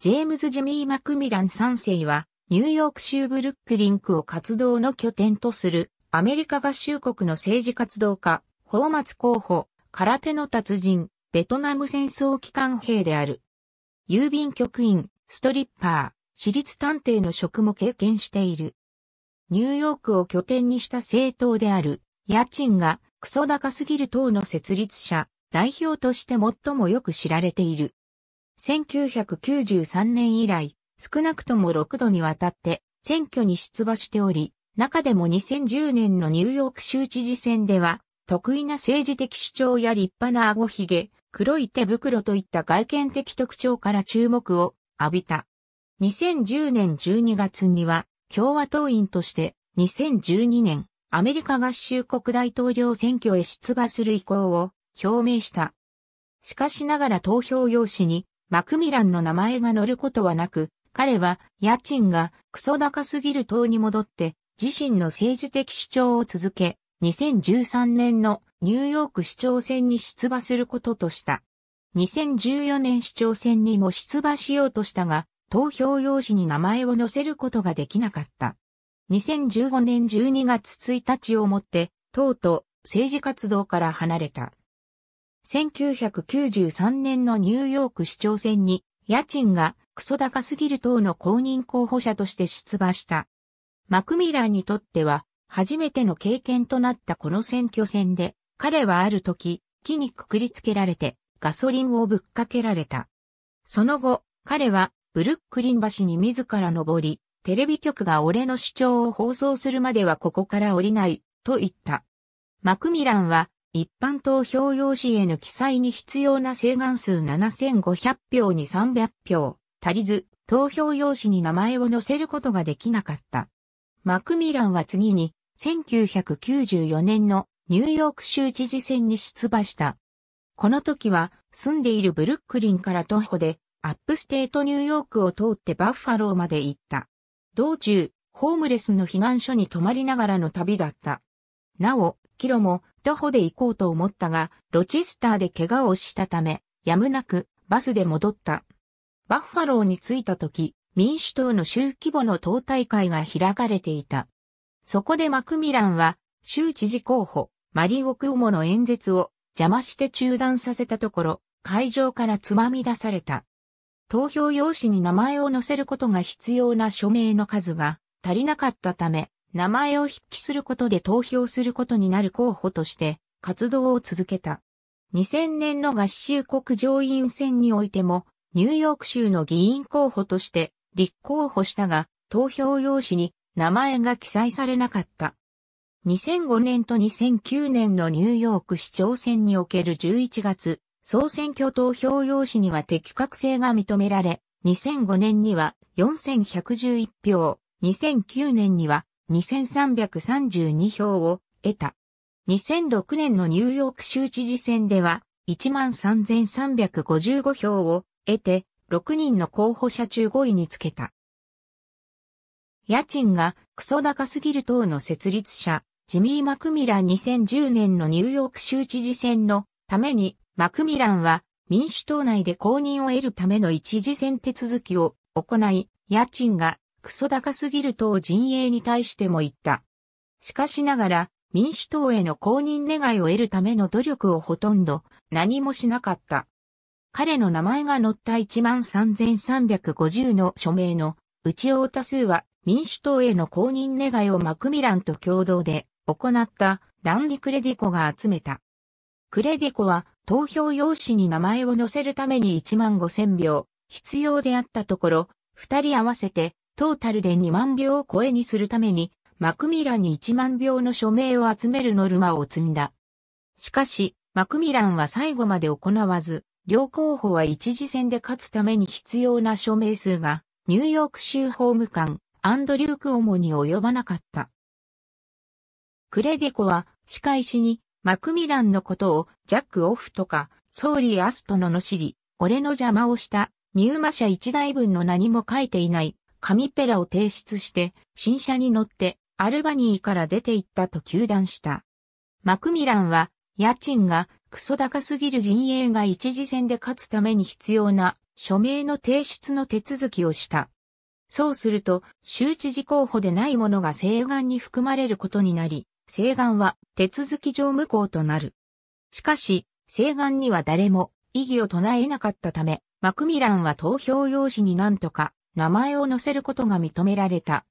ジェームズ・ジェミー・マクミラン3世は、ニューヨーク州ブルックリンクを活動の拠点とする、アメリカ合衆国の政治活動家、宝松候補、空手の達人、ベトナム戦争機関兵である。郵便局員、ストリッパー、私立探偵の職も経験している。ニューヨークを拠点にした政党である、家賃がクソ高すぎる党の設立者、代表として最もよく知られている。1993年以来、少なくとも6度にわたって選挙に出馬しており、中でも2010年のニューヨーク州知事選では、得意な政治的主張や立派な顎ひげ、黒い手袋といった外見的特徴から注目を浴びた。2010年12月には共和党員として2012年アメリカ合衆国大統領選挙へ出馬する意向を表明した。しかしながら投票用紙にマクミランの名前が乗ることはなく、彼は家賃がクソ高すぎる党に戻って自身の政治的主張を続け、2013年のニューヨーク市長選に出馬することとした。2014年市長選にも出馬しようとしたが、投票用紙に名前を載せることができなかった。2015年12月1日をもって、党と政治活動から離れた。1993年のニューヨーク市長選に、家賃がクソ高すぎる党の公認候補者として出馬した。マクミラーにとっては、初めての経験となったこの選挙戦で、彼はある時、木にくくりつけられて、ガソリンをぶっかけられた。その後、彼は、ブルックリン橋に自ら登り、テレビ局が俺の主張を放送するまではここから降りない、と言った。マクミランは、一般投票用紙への記載に必要な請願数7500票に300票、足りず、投票用紙に名前を載せることができなかった。マクミランは次に、1994年のニューヨーク州知事選に出馬した。この時は、住んでいるブルックリンから徒歩で、アップステートニューヨークを通ってバッファローまで行った。道中、ホームレスの避難所に泊まりながらの旅だった。なお、キロも徒歩で行こうと思ったが、ロチスターで怪我をしたため、やむなくバスで戻った。バッファローに着いた時、民主党の州規模の党大会が開かれていた。そこでマクミランは、州知事候補、マリオ・クオモの演説を邪魔して中断させたところ、会場からつまみ出された。投票用紙に名前を載せることが必要な署名の数が足りなかったため、名前を筆記することで投票することになる候補として活動を続けた。2000年の合衆国上院選においても、ニューヨーク州の議員候補として立候補したが、投票用紙に名前が記載されなかった。2005年と2009年のニューヨーク市長選における11月、総選挙投票用紙には適格性が認められ、2005年には4111票、2009年には2332票を得た。2006年のニューヨーク州知事選では13,355票を得て6人の候補者中5位につけた。家賃がクソ高すぎる党の設立者、ジミー・マクミラン2010年のニューヨーク州知事選のためにマクミランは民主党内で公認を得るための一時選手続きを行い、家賃がクソ高すぎる党陣営に対しても言った。しかしながら、民主党への公認願いを得るための努力をほとんど何もしなかった。彼の名前が載った13,350の署名のうち大多数は民主党への公認願いをマクミランと共同で行ったランディ・クレディコが集めた。クレディコは投票用紙に名前を載せるために1万5千票必要であったところ、二人合わせてトータルで2万票を超えにするために、マクミランに1万票の署名を集めるノルマを積んだ。しかし、マクミランは最後まで行わず、両候補は一次戦で勝つために必要な署名数が、ニューヨーク州法務官、アンドリューク・オモに及ばなかった。クレデコは、仕返しに、マクミランのことを、ジャック・オフとか、総理・アストののしり、俺の邪魔をした、入馬者一台分の何も書いていない、紙ペラを提出して、新車に乗ってアルバニーから出て行ったと求断した。マクミランは、家賃がクソ高すぎる陣営が一時戦で勝つために必要な署名の提出の手続きをした。そうすると、州知事候補でないものが請願に含まれることになり、請願は手続き上無効となる。しかし、請願には誰も異議を唱えなかったため、マクミランは投票用紙になんとか名前を載せることが認められた。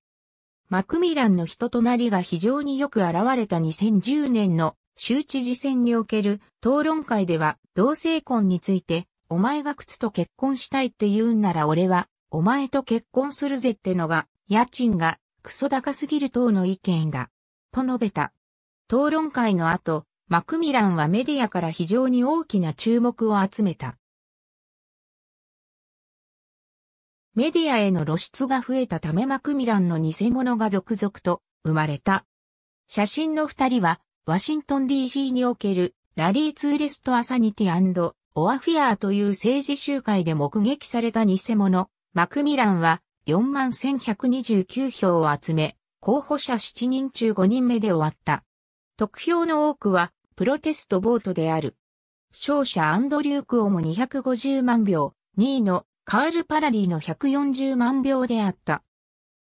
マクミランの人となりが非常によく現れた2010年の州知事選における討論会では同性婚について、お前が靴と結婚したいって言うんなら俺は、お前と結婚するぜってのが、家賃がクソ高すぎる等の意見だ。と述べた。討論会の後、マクミランはメディアから非常に大きな注目を集めた。メディアへの露出が増えたためマクミランの偽物が続々と生まれた。写真の二人は、ワシントン DC におけるラリーツーレストアサニティオアフィアーという政治集会で目撃された偽物、マクミランは41,129票を集め、候補者7人中5人目で終わった。得票の多くは、プロテストボートである。勝者アンドリュークオも250万票、2位のカール・パラディの140万票であった。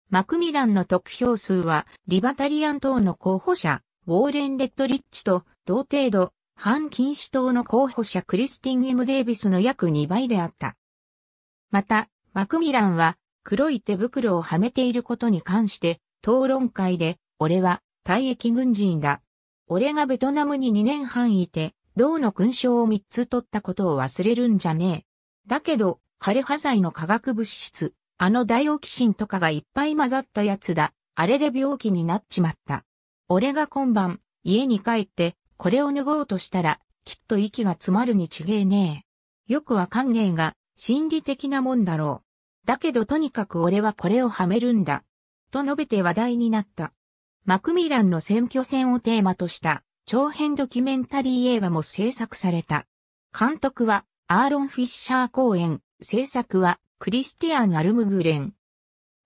マクミランの得票数は、リバタリアン党の候補者、ウォーレン・レッドリッチと、同程度、反禁止党の候補者クリスティン・ムデイビスの約2倍であった。また、マクミランは、黒い手袋をはめていることに関して、討論会で、俺は、退役軍人だ。俺がベトナムに2年半いて、銅の勲章を3つ取ったことを忘れるんじゃねえ。だけど、枯葉剤の化学物質、あのダイオキシンとかがいっぱい混ざったやつだ。あれで病気になっちまった。俺が今晩、家に帰って、これを脱ごうとしたら、きっと息が詰まるに違えねえ。よくわかんねえが、心理的なもんだろう。だけどとにかく俺はこれをはめるんだ。と述べて話題になった。マクミランの選挙戦をテーマとした長編ドキュメンタリー映画も制作された。監督はアーロン・フィッシャー公演、制作はクリスティアン・アルムグレン。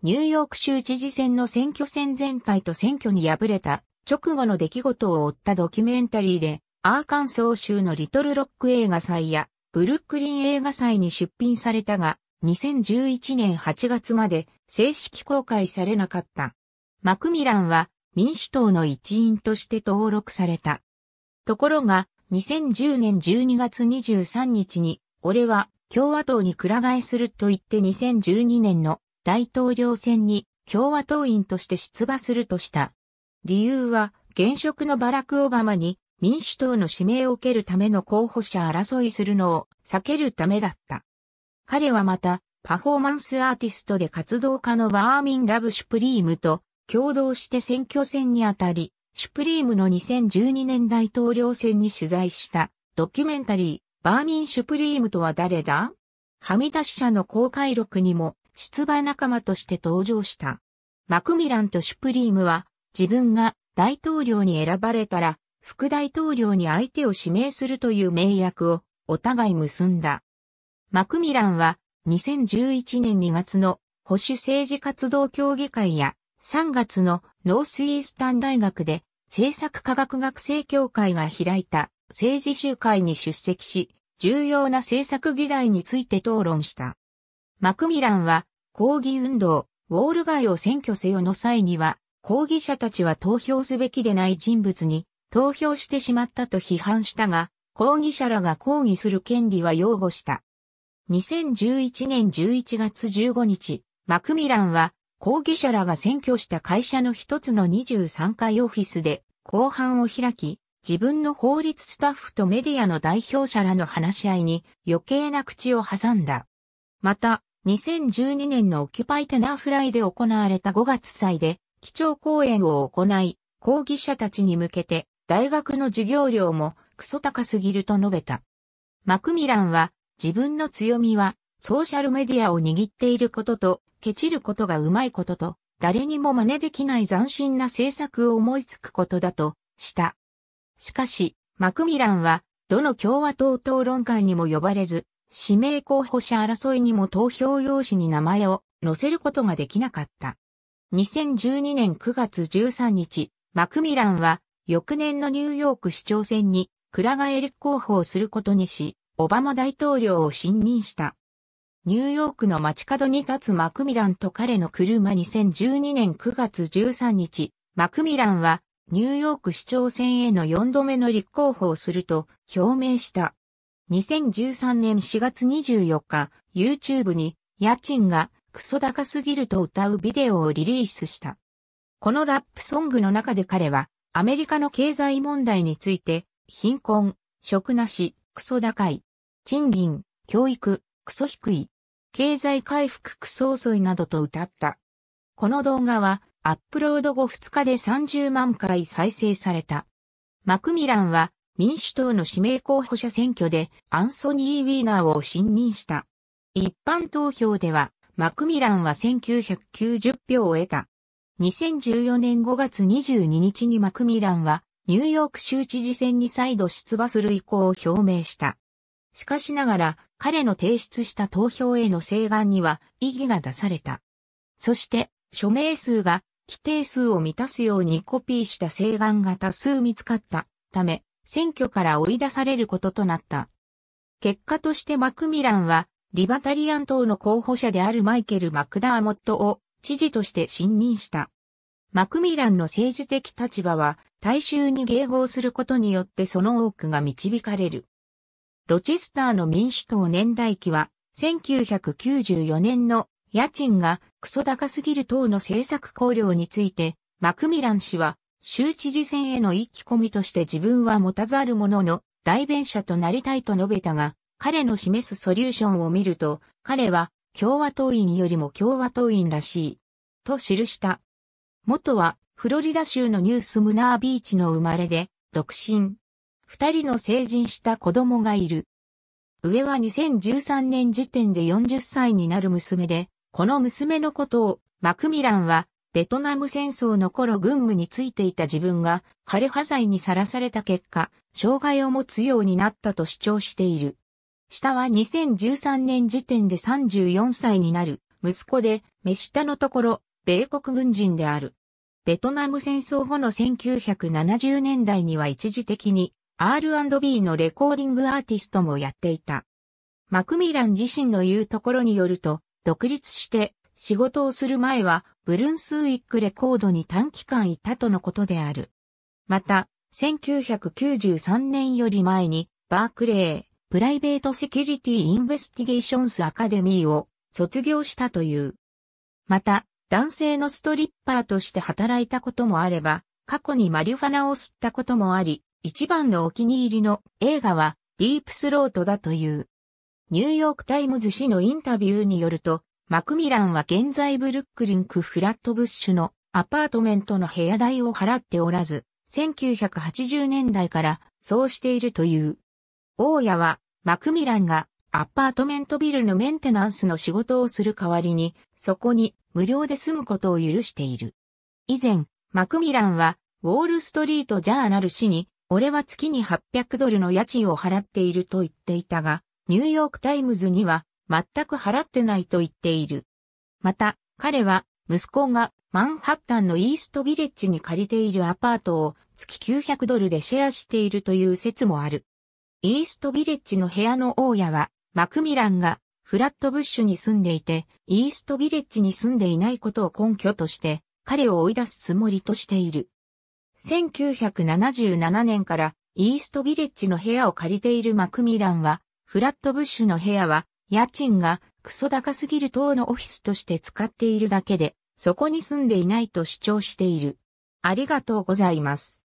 ニューヨーク州知事選の選挙戦全体と選挙に敗れた直後の出来事を追ったドキュメンタリーで、アーカンソー州のリトルロック映画祭やブルックリン映画祭に出品されたが、2011年8月まで正式公開されなかった。マクミランは民主党の一員として登録された。ところが、2010年12月23日に、俺は共和党に倶替えすると言って2012年の大統領選に共和党員として出馬するとした。理由は、現職のバラク・オバマに民主党の指名を受けるための候補者争いするのを避けるためだった。彼はまた、パフォーマンスアーティストで活動家のバーミン・ラブ・シュプリームと共同して選挙戦にあたり、シュプリームの2012年大統領選に取材したドキュメンタリー。バーミン・シュプリームとは誰だはみ出し者の公開録にも出馬仲間として登場した。マクミランとシュプリームは自分が大統領に選ばれたら副大統領に相手を指名するという名約をお互い結んだ。マクミランは2011年2月の保守政治活動協議会や3月のノースイースタン大学で政策科学学生協会が開いた政治集会に出席し、重要な政策議題について討論した。マクミランは、抗議運動、ウォール街を選挙せよの際には、抗議者たちは投票すべきでない人物に投票してしまったと批判したが、抗議者らが抗議する権利は擁護した。2011年11月15日、マクミランは抗議者らが選挙した会社の一つの23階オフィスで後半を開き、自分の法律スタッフとメディアの代表者らの話し合いに余計な口を挟んだ。また、2012年のオキュパイテナーフライで行われた5月祭で、基調講演を行い、抗議者たちに向けて、大学の授業料もクソ高すぎると述べた。マクミランは、自分の強みは、ソーシャルメディアを握っていることと、ケチることがうまいことと、誰にも真似できない斬新な政策を思いつくことだと、した。しかし、マクミランは、どの共和党討論会にも呼ばれず、指名候補者争いにも投票用紙に名前を載せることができなかった。2012年9月13日、マクミランは、翌年のニューヨーク市長選に、クラガエ立候補をすることにし、オバマ大統領を信任した。ニューヨークの街角に立つマクミランと彼の車2012年9月13日、マクミランはニューヨーク市長選への4度目の立候補をすると表明した。2013年4月24日、YouTube に家賃がクソ高すぎると歌うビデオをリリースした。このラップソングの中で彼はアメリカの経済問題について貧困、食なし、クソ高い、賃金、教育、クソ低い、経済回復クソ遅いなどと歌った。この動画はアップロード後2日で30万回再生された。マクミランは民主党の指名候補者選挙でアンソニー・ウィーナーを信任した。一般投票ではマクミランは1990票を得た。2014年5月22日にマクミランはニューヨーク州知事選に再度出馬する意向を表明した。しかしながら彼の提出した投票への請願には異議が出された。そして署名数が規定数を満たすようにコピーした請願が多数見つかったため、選挙から追い出されることとなった。結果としてマクミランは、リバタリアン党の候補者であるマイケル・マクダーモットを知事として信任した。マクミランの政治的立場は、大衆に迎合することによってその多くが導かれる。ロチェスターの民主党年代記は、1994年の家賃がクソ高すぎる等の政策考慮について、マクミラン氏は、州知事選への一気込みとして自分は持たざる者の代弁者となりたいと述べたが、彼の示すソリューションを見ると、彼は共和党員よりも共和党員らしい。と記した。元はフロリダ州のニュースムナービーチの生まれで、独身。二人の成人した子供がいる。上は2013年時点で40歳になる娘で、この娘のことを、マクミランは、ベトナム戦争の頃軍務についていた自分が枯葉罪にさらされた結果、障害を持つようになったと主張している。下は2013年時点で34歳になる息子で、目下のところ、米国軍人である。ベトナム戦争後の1970年代には一時的に R&B のレコーディングアーティストもやっていた。マクミラン自身の言うところによると、独立して仕事をする前はブルンスウィックレコードに短期間いたとのことである。また、1993年より前にバークレー、プライベートセキュリティインベスティゲーションスアカデミーを卒業したという。また、男性のストリッパーとして働いたこともあれば、過去にマリファナを吸ったこともあり、一番のお気に入りの映画はディープスロートだという。ニューヨークタイムズ氏のインタビューによると、マクミランは現在ブルックリンクフラットブッシュのアパートメントの部屋代を払っておらず、1980年代からそうしているという。大家はマクミランがアパートメントビルのメンテナンスの仕事をする代わりに、そこに無料で住むことを許している。以前、マクミランは、ウォールストリートジャーナル氏に、俺は月に800ドルの家賃を払っていると言っていたが、ニューヨークタイムズには全く払ってないと言っている。また、彼は息子がマンハッタンのイーストビレッジに借りているアパートを月900ドルでシェアしているという説もある。イーストビレッジの部屋の大家はマクミランがフラットブッシュに住んでいて、イーストビレッジに住んでいないことを根拠として彼を追い出すつもりとしている。1977年からイーストビレッジの部屋を借りているマクミランはフラットブッシュの部屋は、家賃がクソ高すぎる等のオフィスとして使っているだけで、そこに住んでいないと主張している。ありがとうございます。